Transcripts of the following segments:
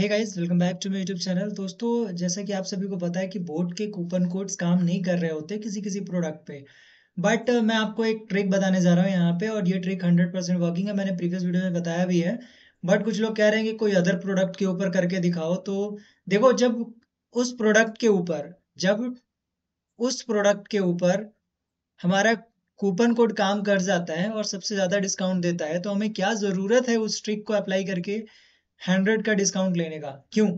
hey guys welcome back to मेरे YouTube channel दोस्तों जैसा कि आप सभी को पता है कि बोर्ड के कूपन कोड्स काम नहीं कर रहे होते किसी किसी प्रोडक्ट पे बट uh, मैं आपको एक ट्रिक बताने जा रहा हूँ यहाँ पे और ये ट्रिक 100 परसेंट वर्किंग है मैंने प्रीवियस वीडियो में बताया भी है बट कुछ लोग कह रहे हैं कि कोई अदर प्रोडक्ट के ऊपर करके दिखाओ तो देखो जब उस प्रोडक्ट के ऊपर जब उस प्रोडक्ट के ऊपर हमारा कूपन कोड काम कर जाता है और सबसे ज़्यादा डिस्काउंट देता है तो हमें क्या ज़रूरत है उस ट्रिक को अप्लाई करके हंड्रेड का डिस्काउंट लेने का क्यों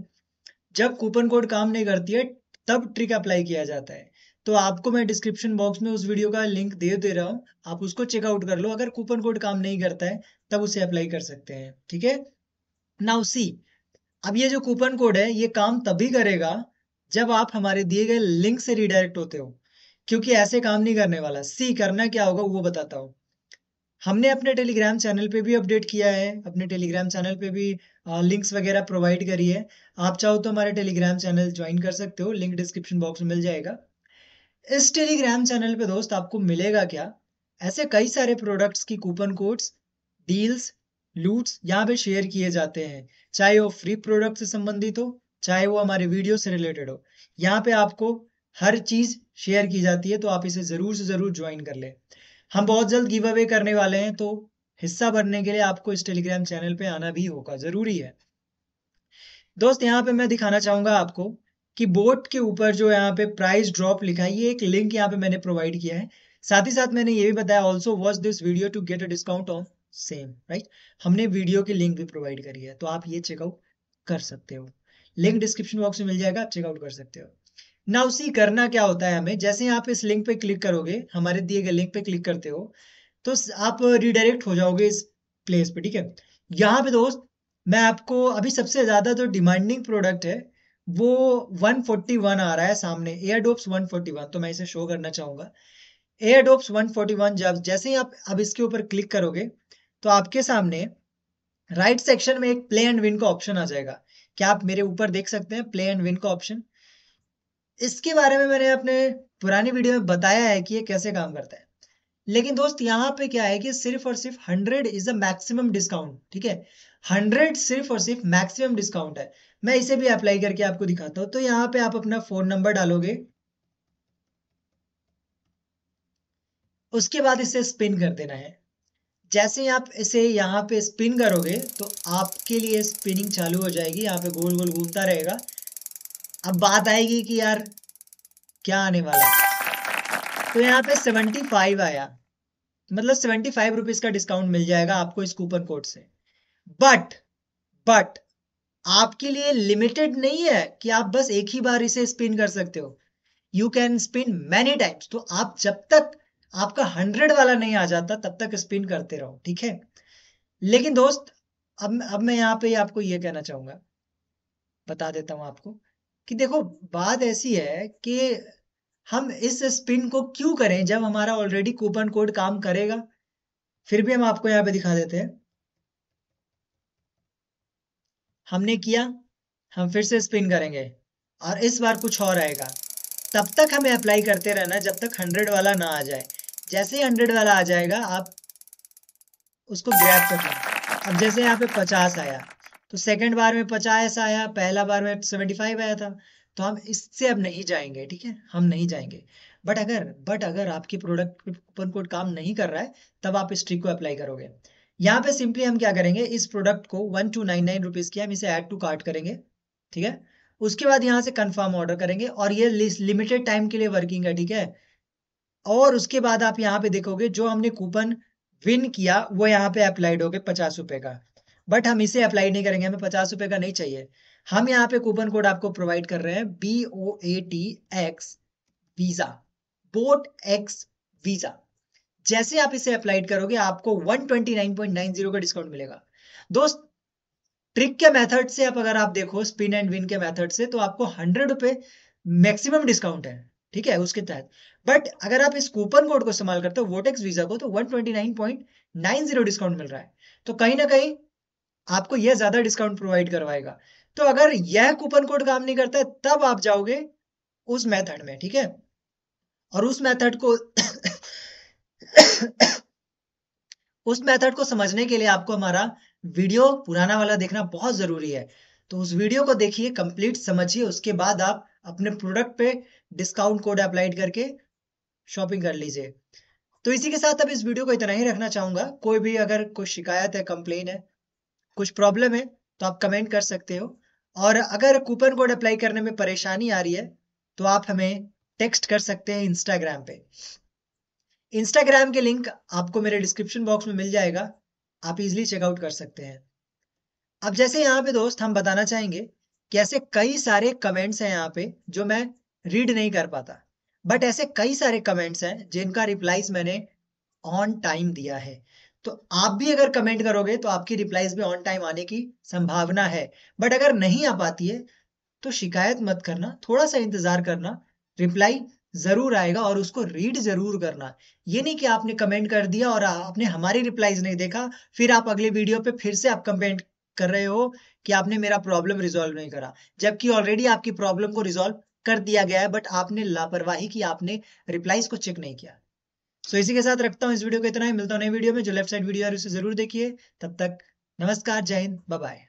जब कूपन कोड काम नहीं करती है तब ट्रिक अप्लाई किया जाता है तो आपको मैं डिस्क्रिप्शन बॉक्स में उस वीडियो का लिंक दे दे रहा हूँ आप उसको चेकआउट कर लो अगर कूपन कोड काम नहीं करता है तब उसे अप्लाई कर सकते हैं ठीक है नाउ सी अब ये जो कूपन कोड है ये काम तभी करेगा जब आप हमारे दिए गए लिंक से रिडायरेक्ट होते हो क्योंकि ऐसे काम नहीं करने वाला सी करना क्या होगा वो बताता हूँ हमने अपने टेलीग्राम चैनल पे भी अपडेट किया है अपने टेलीग्राम चैनल पे भी लिंक्स वगैरह प्रोवाइड करी है आप चाहो तो हमारे टेलीग्राम चैनल ज्वाइन कर सकते हो लिंक डिस्क्रिप्शन बॉक्स में मिल जाएगा इस टेलीग्राम चैनल पे दोस्त आपको मिलेगा क्या ऐसे कई सारे प्रोडक्ट्स की कूपन कोड्स डील्स लूट्स यहाँ पे शेयर किए जाते हैं चाहे वो फ्री प्रोडक्ट से संबंधित हो चाहे वो हमारे वीडियो से रिलेटेड हो यहाँ पे आपको हर चीज शेयर की जाती है तो आप इसे जरूर से जरूर ज्वाइन कर ले हम बहुत जल्द गिव अवे करने वाले हैं तो हिस्सा भरने के लिए आपको इस टेलीग्राम चैनल पे आना भी होगा ज़रूरी है दोस्त यहाँ पे मैं दिखाना चाहूंगा आपको कि बोट के ऊपर जो यहाँ पे प्राइस ड्रॉप लिखा है ये एक लिंक यहाँ पे मैंने प्रोवाइड किया है साथ ही साथ मैंने ये भी बताया also watch this video to get a discount on same right हमने वीडियो की लिंक भी प्रोवाइड करी है तो आप ये चेकआउट कर सकते हो लिंक डिस्क्रिप्शन बॉक्स में मिल जाएगा आप चेकआउट कर सकते हो ना उसी करना क्या होता है हमें जैसे आप इस लिंक पे क्लिक करोगे हमारे दिए गए लिंक पे क्लिक करते हो तो आप रिडायरेक्ट हो जाओगे इस प्लेस पे ठीक है यहाँ पे दोस्त मैं आपको अभी सबसे ज़्यादा जो डिमांडिंग प्रोडक्ट है वो 141 आ रहा है सामने एयरडोप्स 141 तो मैं इसे शो करना चाहूंगा एयरडोप्स 141 जब जैसे ही आप अब इसके ऊपर क्लिक करोगे तो आपके सामने राइट सेक्शन में एक प्ले एंड विन का ऑप्शन आ जाएगा क्या आप मेरे ऊपर देख सकते हैं प्ले एंड विन का ऑप्शन इसके बारे में मैंने अपने पुरानी वीडियो में बताया है कि ये कैसे काम करता है लेकिन दोस्त यहाँ पे क्या है कि सिर्फ और सिर्फ hundred is a maximum discount ठीक है हंड्रेड सिर्फ और सिर्फ मैक्सिमम डिस्काउंट है मैं इसे भी अप्लाई करके आपको दिखाता हूं तो यहाँ पे आप अपना फोन नंबर डालोगे उसके बाद इसे स्पिन कर देना है जैसे ही आप इसे यहाँ पे स्पिन करोगे तो आपके लिए स्पिनिंग चालू हो जाएगी यहाँ पे गोल गोल घूमता रहेगा अब बात आएगी कि यार क्या आने वाला है तो यहाँ पे सेवेंटी फाइव आया मतलब सेवेंटी फाइव रुपीज का डिस्काउंट मिल जाएगा आपको इस कूपन कोड से बट बट आपके लिए लिमिटेड नहीं है कि आप बस एक ही बार इसे स्पिन कर सकते हो you can spin many times तो आप जब तक आपका हंड्रेड वाला नहीं आ जाता तब तक स्पिन करते रहो ठीक है लेकिन दोस्त अब अब मैं यहाँ पे आपको ये कहना चाहूंगा बता देता हूं आपको कि देखो बात ऐसी है कि हम इस स्पिन को क्यों करें जब हमारा ऑलरेडी कूपन कोड काम करेगा फिर भी हम आपको यहां पे दिखा देते हैं हमने किया हम फिर से स्पिन करेंगे और इस बार कुछ और आएगा तब तक हमें अप्लाई करते रहना जब तक हंड्रेड वाला ना आ जाए जैसे ही हंड्रेड वाला आ जाएगा आप उसको ग्रैप करना अब जैसे यहाँ पे पचास आया तो सेकंड बार में पचास आया पहला बार में सेवेंटी फाइव आया था तो हम इससे अब नहीं जाएंगे ठीक है हम नहीं जाएंगे बट अगर बट अगर आपकी प्रोडक्ट कूपन कोड काम नहीं कर रहा है तब आप इस ट्रिक को अप्लाई करोगे यहाँ पे सिंपली हम क्या करेंगे इस प्रोडक्ट को one two nine nine rupees की हम इसे एड टू कार्ट करेंगे ठीक है उसके बाद यहाँ से कंफर्म ऑर्डर करेंगे और ये लिमिटेड टाइम के लिए वर्किंग है ठीक है और उसके बाद आप यहाँ पे देखोगे जो हमने कूपन विन किया वो यहाँ पे अप्लाइड हो गए पचास रुपए का बट हम इसे अप्लाई नहीं करेंगे हमें पचास रुपए का नहीं चाहिए हम यहाँ पे कूपन कोड आपको प्रोवाइड कर रहे हैं B O A T X visa boat X visa जैसे आप इसे अप्लाइड करोगे आपको 129.90 का डिस्काउंट मिलेगा दोस्त ट्रिक के मेथड से आप अगर आप देखो स्पिन एंड विन के मेथड से तो आपको हंड्रेड रुपए मैक्सिमम डिस्काउंट है ठीक है उसके तहत बट अगर आप इस कूपन कोड को इस्तेमाल करते हो वोटेक्स वीजा को तो 129.90 डिस्काउंट मिल रहा है तो कहीं ना कहीं आपको यह ज्यादा डिस्काउंट प्रोवाइड करवाएगा तो अगर यह कूपन कोड काम नहीं करता है तब आप जाओगे उस मेथड में ठीक है और उस मेथड को उस मेथड को समझने के लिए आपको हमारा वीडियो पुराना वाला देखना बहुत जरूरी है तो उस वीडियो को देखिए कंप्लीट समझिए उसके बाद आप अपने प्रोडक्ट पे डिस्काउंट कोड अप्लाइड करके शॉपिंग कर लीजिए तो इसी के साथ अब इस वीडियो को इतना ही रखना चाहूंगा कोई भी अगर कोई शिकायत है कंप्लेन है कुछ प्रॉब्लम है तो आप कमेंट कर सकते हो और अगर कूपन कोड अप्लाई करने में परेशानी आ रही है तो आप हमें टेक्स्ट कर सकते हैं इंस्टाग्राम पे इंस्टाग्राम के लिंक आपको मेरे डिस्क्रिप्शन बॉक्स में मिल जाएगा आप इजिली चेकआउट कर सकते हैं अब जैसे यहाँ पे दोस्त हम बताना चाहेंगे कि ऐसे कई सारे कमेंट्स हैं यहाँ पे जो मैं रीड नहीं कर पाता बट ऐसे कई सारे कमेंट्स हैं जिनका रिप्लाईज मैंने ऑन टाइम दिया है तो आप भी अगर कमेंट करोगे तो आपकी रिप्लाईज भी ऑन टाइम आने की संभावना है बट अगर नहीं आ पाती है तो शिकायत मत करना थोड़ा सा इंतजार करना रिप्लाई जरूर आएगा और उसको रीड जरूर करना ये नहीं कि आपने कमेंट कर दिया और आपने हमारी रिप्लाईज नहीं देखा फिर आप अगले वीडियो पे फिर से आप कमेंट कर रहे हो कि आपने मेरा प्रॉब्लम रिजोल्व नहीं करा जबकि ऑलरेडी आपकी प्रॉब्लम को रिजोल्व कर दिया गया है बट आपने लापरवाही की आपने रिप्लाईज को चेक नहीं किया सो इसी के साथ रखता हूँ इस वीडियो को इतना ही मिलता हूँ नई वीडियो में जो लेफ्ट साइड वीडियो है उसे जरूर देखिए तब तक नमस्कार जय हिंद बाय